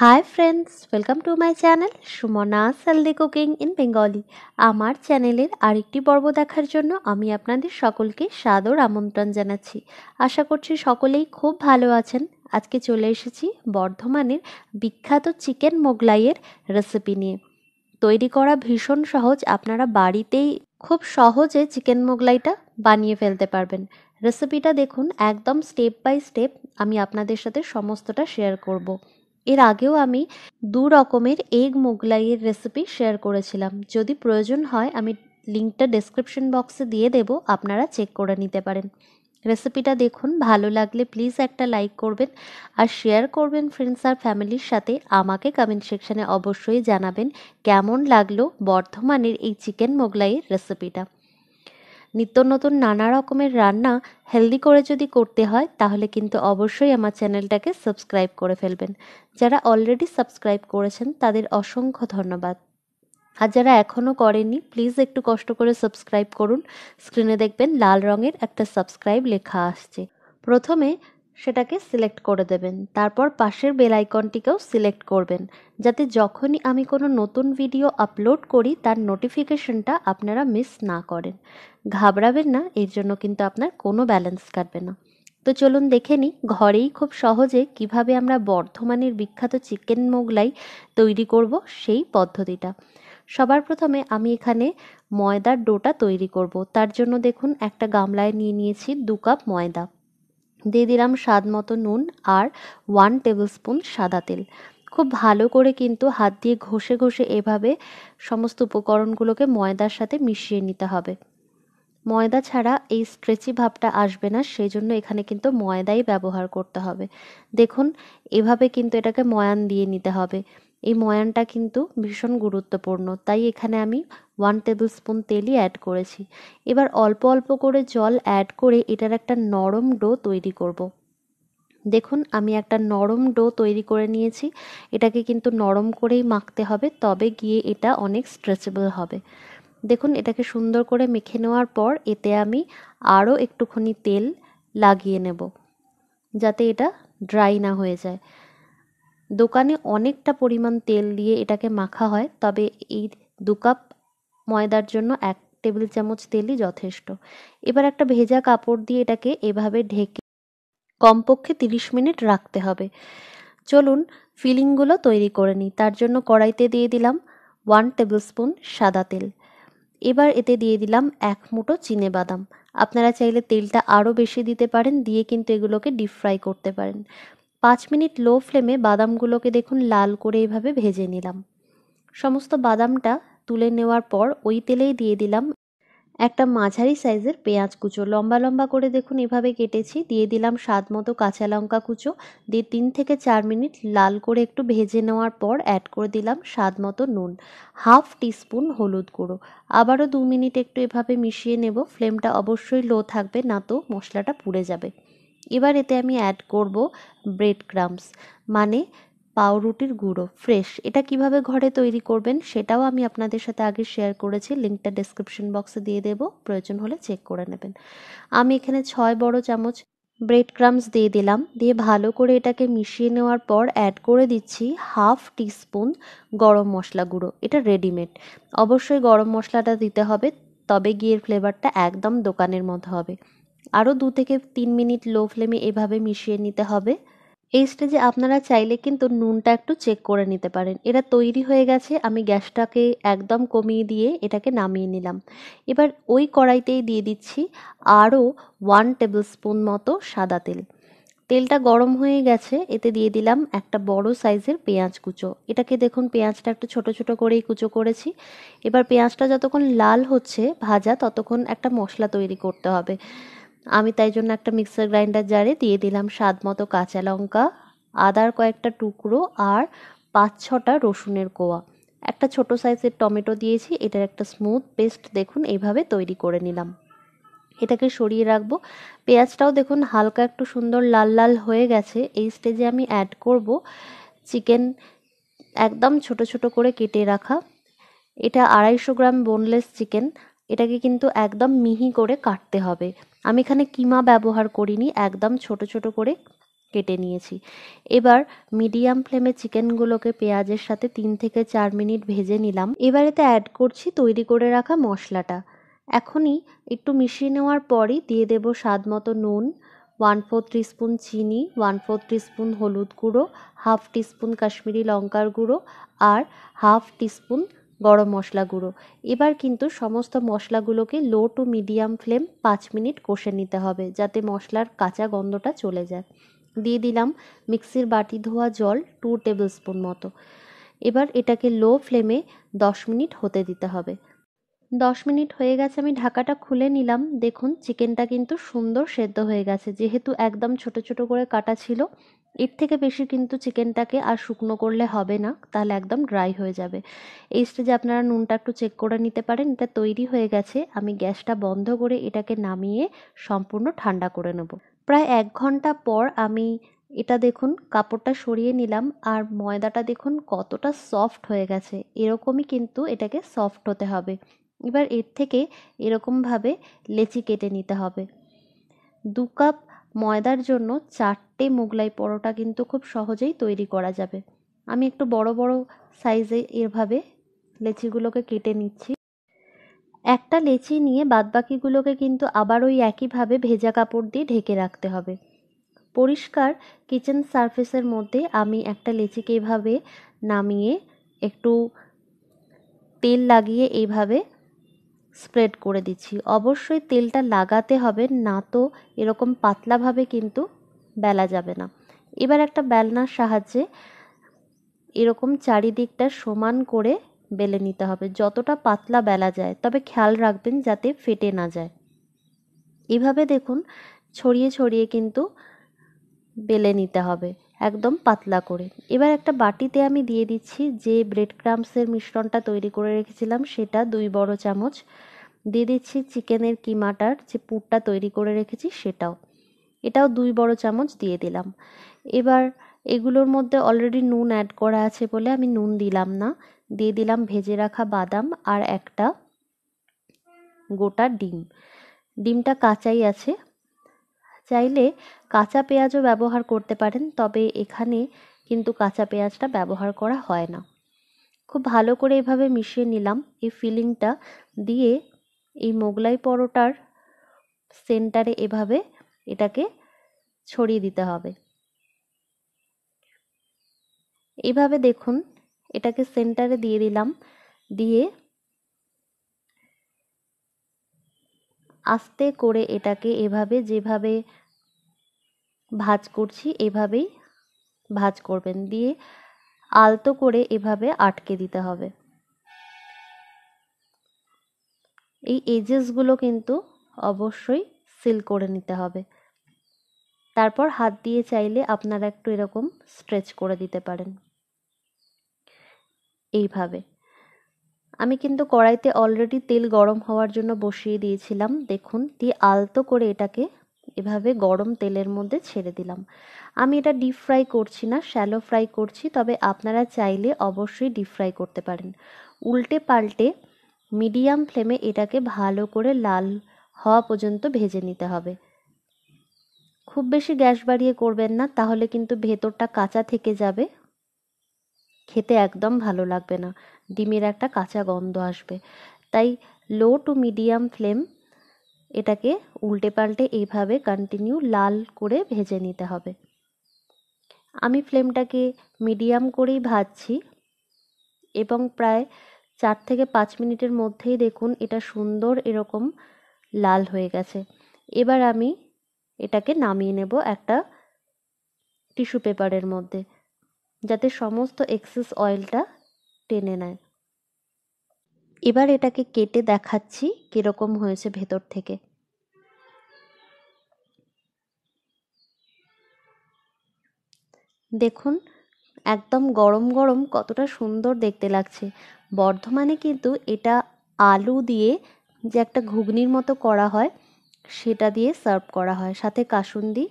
High friends welcome to my channel Sumana সালদে cooking in Bengali আমার চ্যানেলের আরেকটি পর্ব দেখার জন্য আমি আপনাদের সকলকে সাদর আমন্ত্রণ জানাচ্ছি আশা করছি সকলেই খুব ভালো আছেন আজকে চলে এসেছি বর্ধমানের বিখ্যাত চিকেন মোগলাইয়ের রেসিপি নিয়ে তৈরি করা ভীষণ সহজ আপনারা বাড়িতেই খুব সহজে চিকেন মোগলাইটা বানিয়ে ফেলতে পারবেন রেসিপিটা দেখুন একদম স্টেপ বাই স্টেপ আমি আপনাদের সাথে সমস্তটা শেয়ার করবো এর আগেও আমি দু রকমের এগ মোগলাইয়ের রেসিপি শেয়ার করেছিলাম যদি প্রয়োজন হয় আমি লিঙ্কটা ডেসক্রিপশন বক্সে দিয়ে দেব আপনারা চেক করে নিতে পারেন রেসিপিটা দেখুন ভালো লাগলে প্লিজ একটা লাইক করবেন আর শেয়ার করবেন ফ্রেন্ডস আর ফ্যামিলির সাথে আমাকে কমেন্ট সেকশানে অবশ্যই জানাবেন কেমন লাগলো বর্ধমানের এই চিকেন মোগলাইয়ের রেসিপিটা নিত্য নতুন নানা রকমের রান্না হেলদি করে যদি করতে হয় তাহলে কিন্তু অবশ্যই আমার চ্যানেলটাকে সাবস্ক্রাইব করে ফেলবেন যারা অলরেডি সাবস্ক্রাইব করেছেন তাদের অসংখ্য ধন্যবাদ আর যারা এখনও করেনি প্লিজ একটু কষ্ট করে সাবস্ক্রাইব করুন স্ক্রিনে দেখবেন লাল রঙের একটা সাবস্ক্রাইব লেখা আসছে প্রথমে সেটাকে সিলেক্ট করে দেবেন তারপর পাশের বেল আইকনটিকেও সিলেক্ট করবেন যাতে যখনই আমি কোনো নতুন ভিডিও আপলোড করি তার নোটিফিকেশনটা আপনারা মিস না করেন ঘাবড়াবেন না এর জন্য কিন্তু আপনার কোনো ব্যালেন্স কাটবে না তো চলুন দেখে নিই ঘরেই খুব সহজে কিভাবে আমরা বর্ধমানের বিখ্যাত চিকেন মোগলাই তৈরি করব সেই পদ্ধতিটা সবার প্রথমে আমি এখানে ময়দার ডোটা তৈরি করব তার জন্য দেখুন একটা গামলায় নিয়ে নিয়েছি দু কাপ ময়দা দিয়ে দিলাম স্বাদ মতো নুন আর ওয়ান টেবিল স্পুন সাদা তেল খুব ভালো করে কিন্তু হাত দিয়ে ঘষে ঘষে এভাবে সমস্ত উপকরণগুলোকে ময়দার সাথে মিশিয়ে নিতে হবে ময়দা ছাড়া এই স্ট্রেচি ভাবটা আসবে না সেই জন্য এখানে কিন্তু ময়দাই ব্যবহার করতে হবে দেখুন এভাবে কিন্তু এটাকে ময়ান দিয়ে নিতে হবে এই ময়ানটা কিন্তু ভীষণ গুরুত্বপূর্ণ তাই এখানে আমি ওয়ান টেবিল স্পুন তেলই অ্যাড করেছি এবার অল্প অল্প করে জল অ্যাড করে এটার একটা নরম ডো তৈরি করব। দেখুন আমি একটা নরম ডো তৈরি করে নিয়েছি এটাকে কিন্তু নরম করেই মাখতে হবে তবে গিয়ে এটা অনেক স্ট্রেচেবল হবে দেখুন এটাকে সুন্দর করে মেখে নেওয়ার পর এতে আমি আরও একটুখানি তেল লাগিয়ে নেব যাতে এটা ড্রাই না হয়ে যায় দোকানে অনেকটা পরিমাণ তেল দিয়ে এটাকে মাখা হয় তবে এই দু কাপ ময়দার জন্য এক টেবিল চামচ তেলই যথেষ্ট এবার একটা ভেজা কাপড় দিয়ে এটাকে এভাবে ঢেকে কমপক্ষে 30 মিনিট রাখতে হবে চলুন ফিলিংগুলো তৈরি করে নিই তার জন্য কড়াইতে দিয়ে দিলাম ওয়ান টেবিল স্পুন সাদা তেল এবার এতে দিয়ে দিলাম এক মুঠো চিনে বাদাম আপনারা চাইলে তেলটা আরও বেশি দিতে পারেন দিয়ে কিন্তু এগুলোকে ডিপ ফ্রাই করতে পারেন পাঁচ মিনিট লো ফ্লেমে বাদামগুলোকে দেখুন লাল করে এইভাবে ভেজে নিলাম সমস্ত বাদামটা তুলে নেওয়ার পর ওই তেলেই দিয়ে দিলাম একটা মাঝারি সাইজের পেঁয়াজ কুচো লম্বা লম্বা করে দেখুন এভাবে কেটেছি দিয়ে দিলাম স্বাদ মতো কাঁচা লঙ্কা কুচো দিয়ে তিন থেকে চার মিনিট লাল করে একটু ভেজে নেওয়ার পর অ্যাড করে দিলাম স্বাদ মতো নুন হাফ টিস্পুন হলুদ গুঁড়ো আবারও দু মিনিট একটু এভাবে মিশিয়ে নেব ফ্লেমটা অবশ্যই লো থাকবে না তো মশলাটা পুড়ে যাবে এবার এতে আমি অ্যাড করব ব্রেড ক্রামস মানে পাউরুটির গুঁড়ো ফ্রেশ এটা কিভাবে ঘরে তৈরি করবেন সেটাও আমি আপনাদের সাথে আগে শেয়ার করেছি লিঙ্কটা ডেসক্রিপশন বক্সে দিয়ে দেব প্রয়োজন হলে চেক করে নেবেন আমি এখানে ছয় বড় চামচ ব্রেড ক্রামস দিয়ে দিলাম দিয়ে ভালো করে এটাকে মিশিয়ে নেওয়ার পর অ্যাড করে দিচ্ছি হাফ টিস্পুন গরম মশলা গুঁড়ো এটা রেডিমেড অবশ্যই গরম মশলাটা দিতে হবে তবে গিয়ে ফ্লেভারটা একদম দোকানের মতো হবে আরও দু থেকে তিন মিনিট লো ফ্লেমে এভাবে মিশিয়ে নিতে হবে এই স্টেজে আপনারা চাইলে কিন্তু নুনটা একটু চেক করে নিতে পারেন এটা তৈরি হয়ে গেছে আমি গ্যাসটাকে একদম কমিয়ে দিয়ে এটাকে নামিয়ে নিলাম এবার ওই কড়াইতেই দিয়ে দিচ্ছি আরও ওয়ান টেবিল স্পুন মতো সাদা তেল তেলটা গরম হয়ে গেছে এতে দিয়ে দিলাম একটা বড় সাইজের পেঁয়াজ কুচো এটাকে দেখুন পেঁয়াজটা একটু ছোট ছোট করেই কুচো করেছি এবার পেঁয়াজটা যতক্ষণ লাল হচ্ছে ভাজা ততক্ষণ একটা মশলা তৈরি করতে হবে আমি তাই জন্য একটা মিক্সার গ্রাইন্ডার জারে দিয়ে দিলাম স্বাদ মতো কাঁচা লঙ্কা আদার কয়েকটা টুকরো আর পাঁচ ছটা রসুনের কোয়া একটা ছোট সাইজের টমেটো দিয়েছি এটার একটা স্মুথ পেস্ট দেখুন এইভাবে তৈরি করে নিলাম এটাকে সরিয়ে রাখবো পেঁয়াজটাও দেখুন হালকা একটু সুন্দর লাল লাল হয়ে গেছে এই স্টেজে আমি অ্যাড করব চিকেন একদম ছোট ছোট করে কেটে রাখা এটা আড়াইশো গ্রাম বোনলেস চিকেন এটাকে কিন্তু একদম মিহি করে কাটতে হবে আমি এখানে কিমা ব্যবহার করিনি একদম ছোট ছোট করে কেটে নিয়েছি এবার মিডিয়াম ফ্লেমে চিকেনগুলোকে পেঁয়াজের সাথে তিন থেকে চার মিনিট ভেজে নিলাম এবারেতে অ্যাড করছি তৈরি করে রাখা মশলাটা এখনই একটু মিশিয়ে নেওয়ার পরই দিয়ে দেব স্বাদ মতো নুন ওয়ান ফোর স্পুন চিনি ওয়ান ফোর স্পুন হলুদ গুঁড়ো হাফ টিস্পুন কাশ্মীরি লঙ্কার গুঁড়ো আর হাফ টিস্পুন গরম মশলা গুঁড়ো এবার কিন্তু সমস্ত মশলাগুলোকে লো টু মিডিয়াম ফ্লেম পাঁচ মিনিট কষে নিতে হবে যাতে মশলার কাঁচা গন্ধটা চলে যায় দিয়ে দিলাম মিক্সির বাটি ধোয়া জল টু টেবিল স্পুন মতো এবার এটাকে লো ফ্লেমে দশ মিনিট হতে দিতে হবে দশ মিনিট হয়ে গেছে আমি ঢাকাটা খুলে নিলাম দেখুন চিকেনটা কিন্তু সুন্দর সেদ্ধ হয়ে গেছে যেহেতু একদম ছোট ছোট করে কাটা ছিল এর থেকে বেশি কিন্তু চিকেনটাকে আর শুকনো করলে হবে না তাহলে একদম ড্রাই হয়ে যাবে এই স্টেজে আপনারা নুনটা একটু চেক করে নিতে পারেন এটা তৈরি হয়ে গেছে আমি গ্যাসটা বন্ধ করে এটাকে নামিয়ে সম্পূর্ণ ঠান্ডা করে নেব প্রায় এক ঘন্টা পর আমি এটা দেখুন কাপড়টা সরিয়ে নিলাম আর ময়দাটা দেখুন কতটা সফট হয়ে গেছে এরকমই কিন্তু এটাকে সফট হতে হবে এবার এর থেকে এরকমভাবে লেচি কেটে নিতে হবে দু কাপ ময়দার জন্য চারটে মোগলাই পরোটা কিন্তু খুব সহজেই তৈরি করা যাবে আমি একটু বড় বড় সাইজে এভাবে লেচিগুলোকে কেটে নিচ্ছি একটা লেচি নিয়ে বাদবাকিগুলোকে কিন্তু আবার ওই একইভাবে ভেজা কাপড় দিয়ে ঢেকে রাখতে হবে পরিষ্কার কিচেন সার্ফেসের মধ্যে আমি একটা লেচিকে এভাবে নামিয়ে একটু তেল লাগিয়ে এইভাবে স্প্রেড করে দিচ্ছি অবশ্যই তেলটা লাগাতে হবে না তো এরকম পাতলাভাবে কিন্তু বেলা যাবে না এবার একটা বেলনার সাহায্যে এরকম চারিদিকটা সমান করে বেলে নিতে হবে যতটা পাতলা বেলা যায় তবে খেয়াল রাখবেন যাতে ফেটে না যায় এভাবে দেখুন ছড়িয়ে ছড়িয়ে কিন্তু বেলে নিতে হবে একদম পাতলা করে এবার একটা বাটিতে আমি দিয়ে দিচ্ছি যে ব্রেড ক্রামসের মিশ্রণটা তৈরি করে রেখেছিলাম সেটা দুই বড় চামচ দিয়ে দিচ্ছি চিকেনের কিমাটার যে পুরটা তৈরি করে রেখেছি সেটাও এটাও দুই বড় চামচ দিয়ে দিলাম এবার এগুলোর মধ্যে অলরেডি নুন অ্যাড করা আছে বলে আমি নুন দিলাম না দিয়ে দিলাম ভেজে রাখা বাদাম আর একটা গোটা ডিম ডিমটা কাঁচাই আছে চাইলে কাঁচা পেঁয়াজও ব্যবহার করতে পারেন তবে এখানে কিন্তু কাঁচা পেঁয়াজটা ব্যবহার করা হয় না খুব ভালো করে এভাবে মিশিয়ে নিলাম এই ফিলিংটা দিয়ে এই মোগলাই পরোটার সেন্টারে এভাবে এটাকে ছড়িয়ে দিতে হবে এভাবে দেখুন এটাকে সেন্টারে দিয়ে দিলাম দিয়ে আস্তে করে এটাকে এভাবে যেভাবে ভাজ করছি এভাবেই ভাজ করবেন দিয়ে আলতো করে এভাবে আটকে দিতে হবে এই এজেসগুলো কিন্তু অবশ্যই সিল করে নিতে হবে তারপর হাত দিয়ে চাইলে আপনারা একটু এরকম স্ট্রেচ করে দিতে পারেন এইভাবে আমি কিন্তু কড়াইতে অলরেডি তেল গরম হওয়ার জন্য বসিয়ে দিয়েছিলাম দেখুন দিয়ে আলতো করে এটাকে এভাবে গরম তেলের মধ্যে ছেড়ে দিলাম আমি এটা ডিপ ফ্রাই করছি না শ্যালো ফ্রাই করছি তবে আপনারা চাইলে অবশ্যই ডিপ ফ্রাই করতে পারেন উল্টে পাল্টে মিডিয়াম ফ্লেমে এটাকে ভালো করে লাল হওয়া পর্যন্ত ভেজে নিতে হবে খুব বেশি গ্যাস বাড়িয়ে করবেন না তাহলে কিন্তু ভেতরটা কাঁচা থেকে যাবে খেতে একদম ভালো লাগবে না ডিমের একটা কাঁচা গন্ধ আসবে তাই লো টু মিডিয়াম ফ্লেম এটাকে উল্টে পাল্টে এইভাবে কন্টিনিউ লাল করে ভেজে নিতে হবে আমি ফ্লেমটাকে মিডিয়াম করেই ভাজছি এবং প্রায় চার থেকে পাঁচ মিনিটের মধ্যেই দেখুন এটা সুন্দর এরকম লাল হয়ে গেছে এবার আমি এটাকে নামিয়ে নেব একটা টিস্যু পেপারের মধ্যে যাতে সমস্ত এক্সেস অয়েলটা টেনে নেয় এবার এটাকে কেটে দেখাচ্ছি কীরকম হয়েছে ভেতর থেকে দেখুন একদম গরম গরম কতটা সুন্দর দেখতে লাগছে বর্ধমানে কিন্তু এটা আলু দিয়ে যে একটা ঘুগনির মতো করা হয় সেটা দিয়ে সার্ভ করা হয় সাথে কাসুন্দি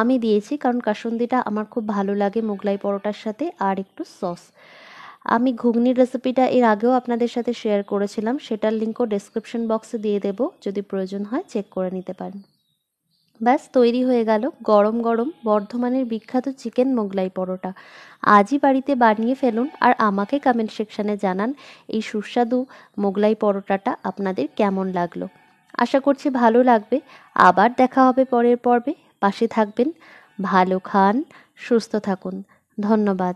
আমি দিয়েছি কারণ কাসুন্দিটা আমার খুব ভালো লাগে মোগলাই পরোটার সাথে আর একটু সস আমি ঘুগনির রেসিপিটা এর আগেও আপনাদের সাথে শেয়ার করেছিলাম সেটার লিঙ্কও ডেসক্রিপশন বক্সে দিয়ে দেব যদি প্রয়োজন হয় চেক করে নিতে পারেন ব্যাস তৈরি হয়ে গেল গরম গরম বর্ধমানের বিখ্যাত চিকেন মোগলাই পরোটা আজই বাড়িতে বানিয়ে ফেলুন আর আমাকে কমেন্ট সেকশানে জানান এই সুস্বাদু মোগলাই পরোটাটা আপনাদের কেমন লাগলো আশা করছি ভালো লাগবে আবার দেখা হবে পরের পর্বে পাশে থাকবেন ভালো খান সুস্থ থাকুন ধন্যবাদ